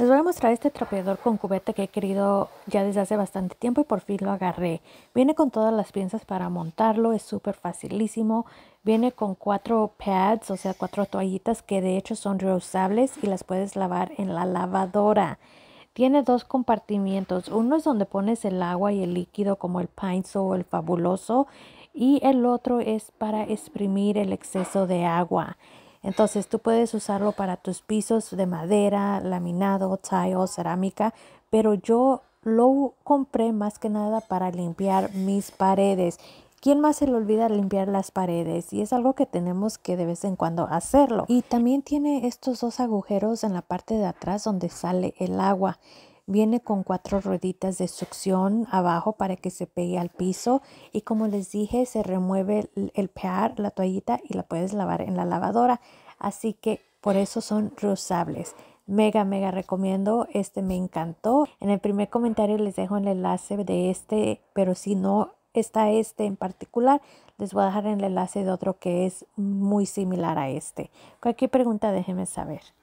Les voy a mostrar este trapeador con cubeta que he querido ya desde hace bastante tiempo y por fin lo agarré. Viene con todas las piezas para montarlo, es súper facilísimo. Viene con cuatro pads, o sea, cuatro toallitas que de hecho son reusables y las puedes lavar en la lavadora. Tiene dos compartimientos, uno es donde pones el agua y el líquido como el Pine o el Fabuloso y el otro es para exprimir el exceso de agua. Entonces tú puedes usarlo para tus pisos de madera, laminado, tile, cerámica, pero yo lo compré más que nada para limpiar mis paredes. ¿Quién más se le olvida limpiar las paredes? Y es algo que tenemos que de vez en cuando hacerlo. Y también tiene estos dos agujeros en la parte de atrás donde sale el agua. Viene con cuatro rueditas de succión abajo para que se pegue al piso y como les dije se remueve el, pear, la toallita y la puedes lavar en la lavadora. Así que por eso son reusables. Mega, mega recomiendo. Este me encantó. En el primer comentario les dejo el enlace de este, pero si no está este en particular, les voy a dejar el enlace de otro que es muy similar a este. Cualquier pregunta déjenme saber.